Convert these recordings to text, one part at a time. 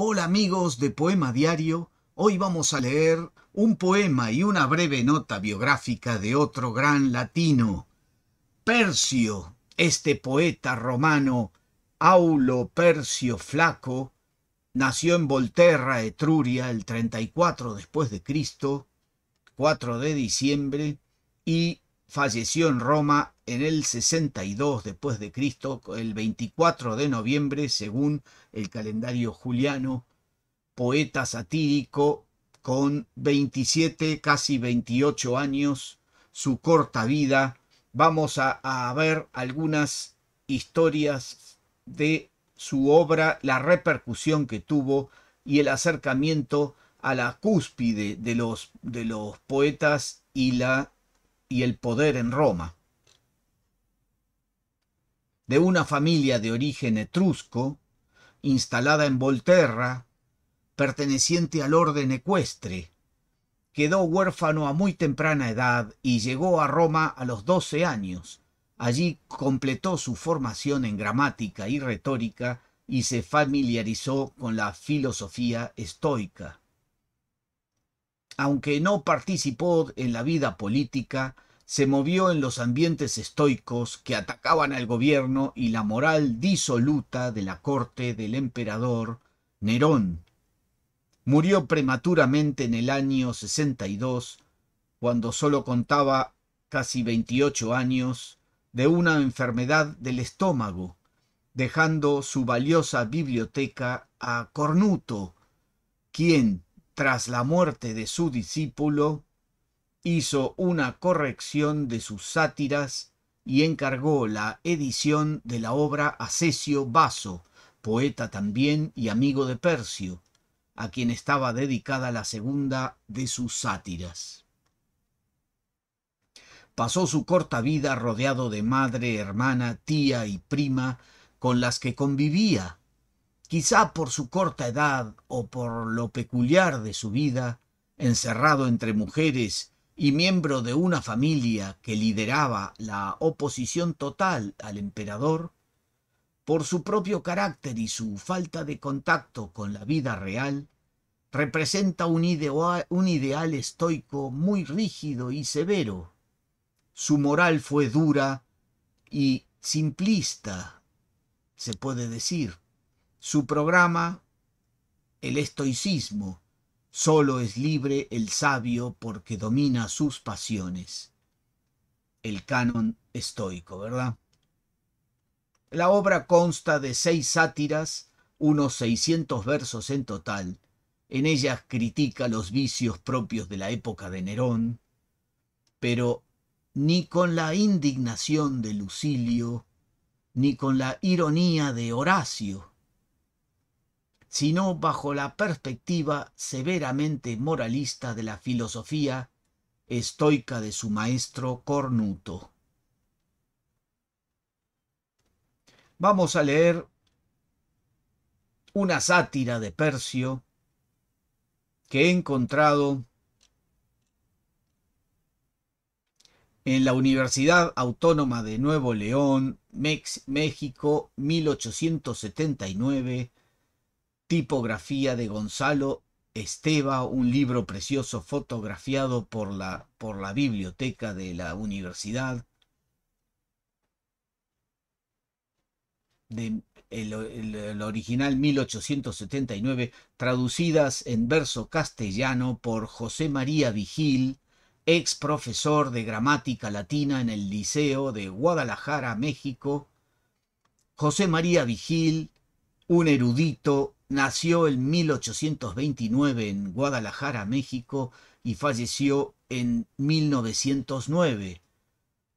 Hola amigos de Poema Diario, hoy vamos a leer un poema y una breve nota biográfica de otro gran latino, Persio. este poeta romano, Aulo Persio Flaco, nació en Volterra, Etruria, el 34 después de Cristo, 4 de diciembre, y falleció en Roma en el 62 después de Cristo, el 24 de noviembre, según el calendario juliano, poeta satírico con 27, casi 28 años, su corta vida. Vamos a, a ver algunas historias de su obra, la repercusión que tuvo y el acercamiento a la cúspide de los, de los poetas y, la, y el poder en Roma de una familia de origen etrusco, instalada en Volterra, perteneciente al orden ecuestre. Quedó huérfano a muy temprana edad y llegó a Roma a los doce años. Allí completó su formación en gramática y retórica y se familiarizó con la filosofía estoica. Aunque no participó en la vida política, se movió en los ambientes estoicos que atacaban al gobierno y la moral disoluta de la corte del emperador Nerón. Murió prematuramente en el año 62, cuando sólo contaba casi 28 años, de una enfermedad del estómago, dejando su valiosa biblioteca a Cornuto, quien, tras la muerte de su discípulo, hizo una corrección de sus sátiras y encargó la edición de la obra a Cesio Basso, poeta también y amigo de Persio, a quien estaba dedicada la segunda de sus sátiras. Pasó su corta vida rodeado de madre, hermana, tía y prima, con las que convivía. Quizá por su corta edad o por lo peculiar de su vida, encerrado entre mujeres y miembro de una familia que lideraba la oposición total al emperador, por su propio carácter y su falta de contacto con la vida real, representa un ideal, un ideal estoico muy rígido y severo. Su moral fue dura y simplista, se puede decir. Su programa, el estoicismo, Solo es libre el sabio porque domina sus pasiones. El canon estoico, ¿verdad? La obra consta de seis sátiras, unos 600 versos en total. En ellas critica los vicios propios de la época de Nerón, pero ni con la indignación de Lucilio, ni con la ironía de Horacio, sino bajo la perspectiva severamente moralista de la filosofía estoica de su maestro Cornuto. Vamos a leer una sátira de Percio que he encontrado en la Universidad Autónoma de Nuevo León, México, 1879 tipografía de Gonzalo Esteba, un libro precioso fotografiado por la, por la biblioteca de la universidad. De el, original 1879, traducidas en verso castellano por José María Vigil, ex profesor de gramática latina en el Liceo de Guadalajara, México. José María Vigil, un erudito Nació en 1829 en Guadalajara, México, y falleció en 1909.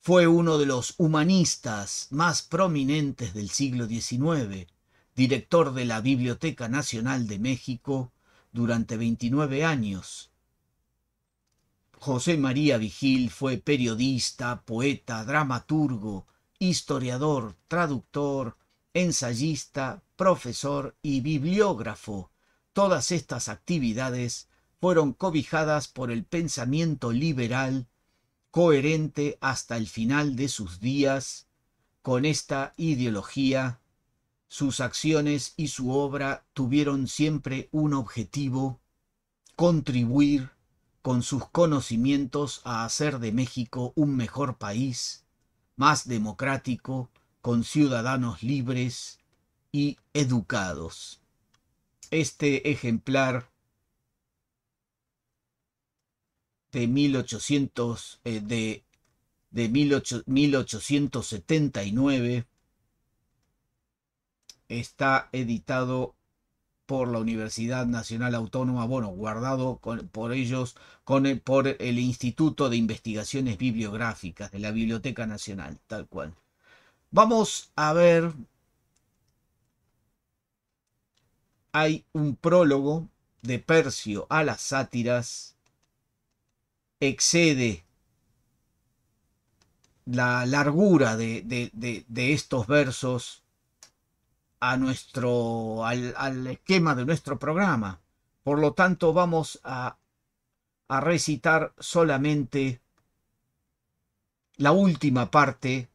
Fue uno de los humanistas más prominentes del siglo XIX, director de la Biblioteca Nacional de México durante 29 años. José María Vigil fue periodista, poeta, dramaturgo, historiador, traductor, ensayista, profesor y bibliógrafo. Todas estas actividades fueron cobijadas por el pensamiento liberal, coherente hasta el final de sus días. Con esta ideología, sus acciones y su obra tuvieron siempre un objetivo, contribuir con sus conocimientos a hacer de México un mejor país, más democrático, con ciudadanos libres y educados. Este ejemplar de 1879 eh, está editado por la Universidad Nacional Autónoma, bueno, guardado por ellos por el Instituto de Investigaciones Bibliográficas de la Biblioteca Nacional, tal cual. Vamos a ver. Hay un prólogo de Percio a las sátiras. Excede la largura de, estos versos a nuestro, al, esquema de nuestro programa. Por lo tanto, vamos a recitar solamente la última parte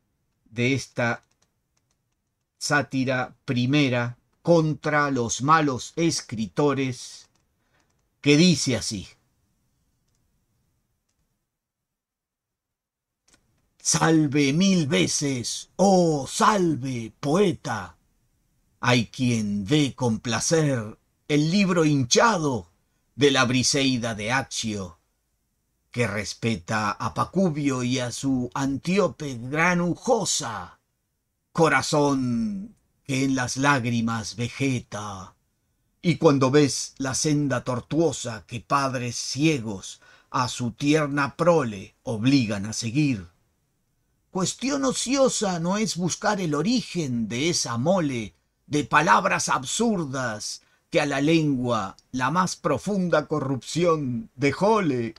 de esta sátira primera contra los malos escritores que dice así. Salve mil veces, oh salve poeta. Hay quien ve con placer el libro hinchado de la Briseida de Accio que respeta a Pacubio y a su Antíope granujosa, corazón que en las lágrimas vegeta, y cuando ves la senda tortuosa que padres ciegos a su tierna prole obligan a seguir. Cuestión ociosa no es buscar el origen de esa mole de palabras absurdas que a la lengua la más profunda corrupción dejóle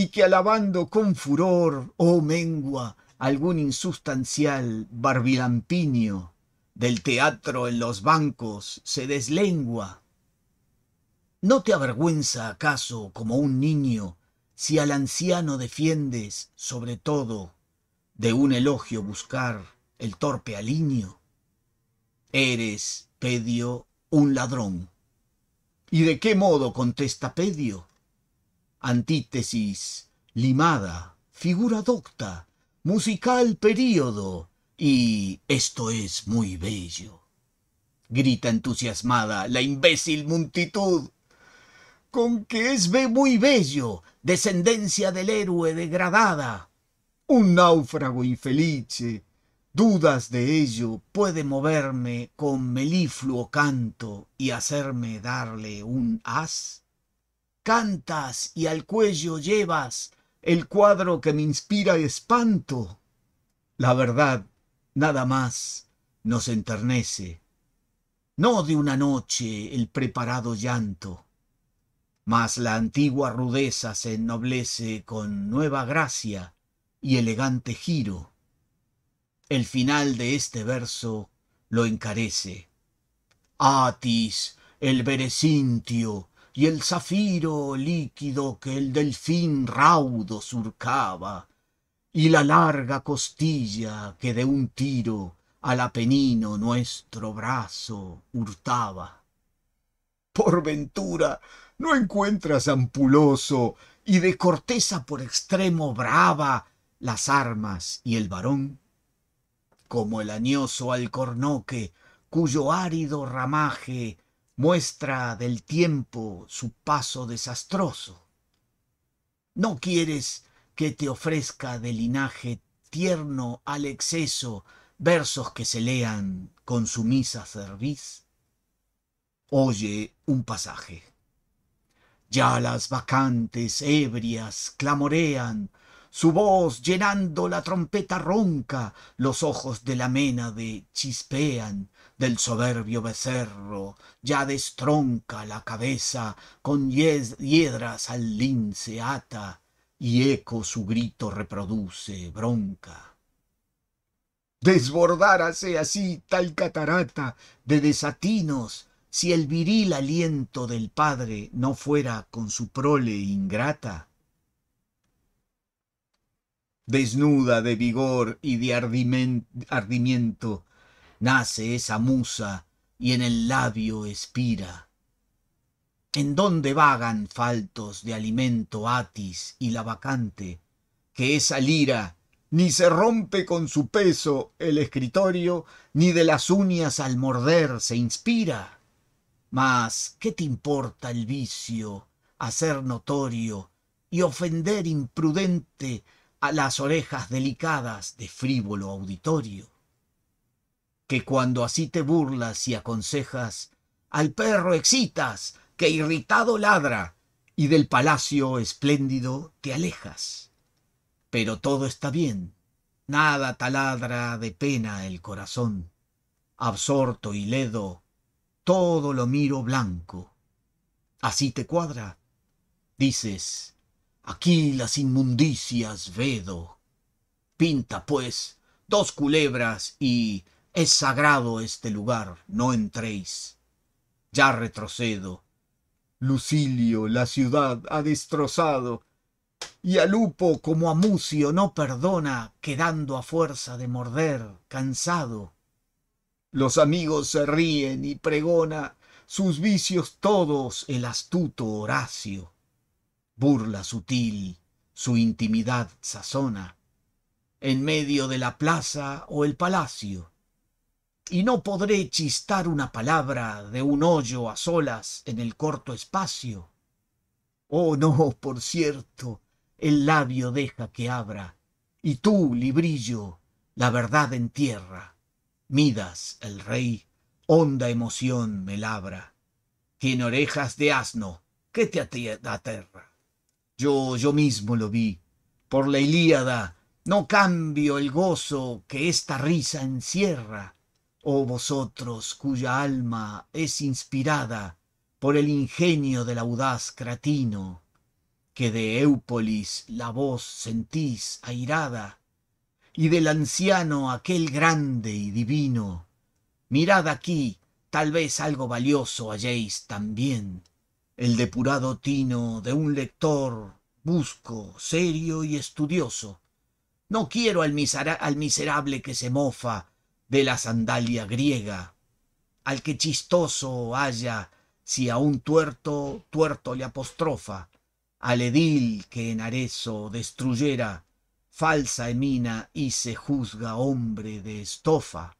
y que alabando con furor, oh mengua, algún insustancial barbilampiño del teatro en los bancos se deslengua. ¿No te avergüenza acaso como un niño si al anciano defiendes, sobre todo, de un elogio buscar el torpe aliño? Eres, Pedio, un ladrón. ¿Y de qué modo contesta Pedio? antítesis, limada, figura docta, musical período, y esto es muy bello. Grita entusiasmada la imbécil multitud. Con que es ve muy bello, descendencia del héroe degradada. Un náufrago infelice, dudas de ello puede moverme con melifluo canto y hacerme darle un as cantas y al cuello llevas el cuadro que me inspira espanto. La verdad, nada más, nos enternece. No de una noche el preparado llanto, mas la antigua rudeza se ennoblece con nueva gracia y elegante giro. El final de este verso lo encarece. Atis, el berecintio, y el zafiro líquido que el delfín raudo surcaba, y la larga costilla que de un tiro al apenino nuestro brazo hurtaba. Por ventura no encuentras ampuloso y de corteza por extremo brava las armas y el varón, como el añoso alcornoque cuyo árido ramaje muestra del tiempo su paso desastroso. No quieres que te ofrezca de linaje tierno al exceso versos que se lean con sumisa cerviz. Oye un pasaje. Ya las vacantes ebrias clamorean su voz llenando la trompeta ronca, los ojos de la ménade chispean, del soberbio becerro ya destronca la cabeza, con hiedras al lince ata, y eco su grito reproduce bronca. Desbordárase así tal catarata de desatinos, si el viril aliento del padre no fuera con su prole ingrata desnuda de vigor y de ardimiento, nace esa musa y en el labio expira. ¿En dónde vagan faltos de alimento Atis y la vacante, que esa lira ni se rompe con su peso el escritorio, ni de las uñas al morder se inspira? Mas, ¿qué te importa el vicio, hacer notorio y ofender imprudente a las orejas delicadas de frívolo auditorio, que cuando así te burlas y aconsejas, al perro excitas, que irritado ladra, y del palacio espléndido te alejas. Pero todo está bien, nada taladra de pena el corazón, absorto y ledo, todo lo miro blanco. Así te cuadra, dices, aquí las inmundicias vedo. Pinta, pues, dos culebras y es sagrado este lugar, no entréis. Ya retrocedo. Lucilio la ciudad ha destrozado, y a Lupo como a Mucio no perdona, quedando a fuerza de morder, cansado. Los amigos se ríen y pregona sus vicios todos el astuto Horacio burla sutil su intimidad sazona, en medio de la plaza o el palacio. Y no podré chistar una palabra de un hoyo a solas en el corto espacio. Oh no, por cierto, el labio deja que abra, y tú, librillo, la verdad en tierra. Midas, el rey, honda emoción me labra, tiene orejas de asno, qué te aterra. Yo, yo mismo lo vi. Por la Ilíada, no cambio el gozo que esta risa encierra. Oh vosotros cuya alma es inspirada por el ingenio del audaz cratino, que de Eupolis la voz sentís airada, y del anciano aquel grande y divino, mirad aquí, tal vez algo valioso halléis también el depurado tino de un lector busco, serio y estudioso. No quiero al, miserable que se mofa de la sandalia griega, al que chistoso haya si a un tuerto, tuerto le apostrofa, al edil que en Arezo destruyera, falsa emina y se juzga hombre de estofa,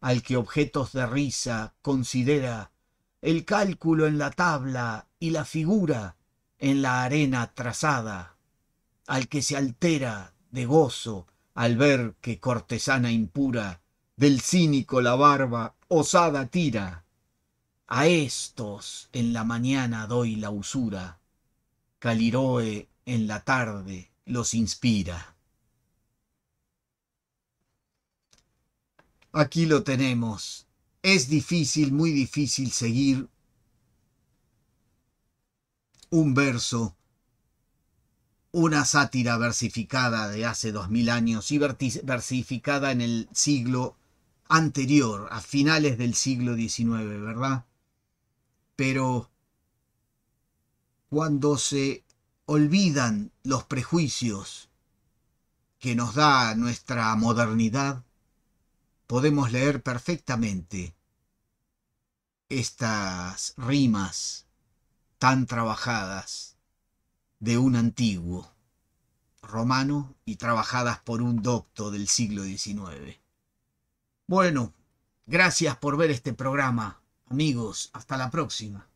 al que objetos de risa considera el cálculo en la tabla y la figura en la arena trazada, al que se altera de gozo al ver que cortesana impura del cínico la barba osada tira. A estos en la mañana doy la usura, Caliroe en la tarde los inspira. Aquí lo tenemos, es difícil, muy difícil seguir un verso, una sátira versificada de hace dos mil años y versificada en el siglo anterior, a finales del siglo XIX, ¿verdad? Pero cuando se olvidan los prejuicios que nos da nuestra modernidad, podemos leer perfectamente estas rimas tan trabajadas de un antiguo romano y trabajadas por un docto del siglo XIX. Bueno, gracias por ver este programa, amigos, hasta la próxima.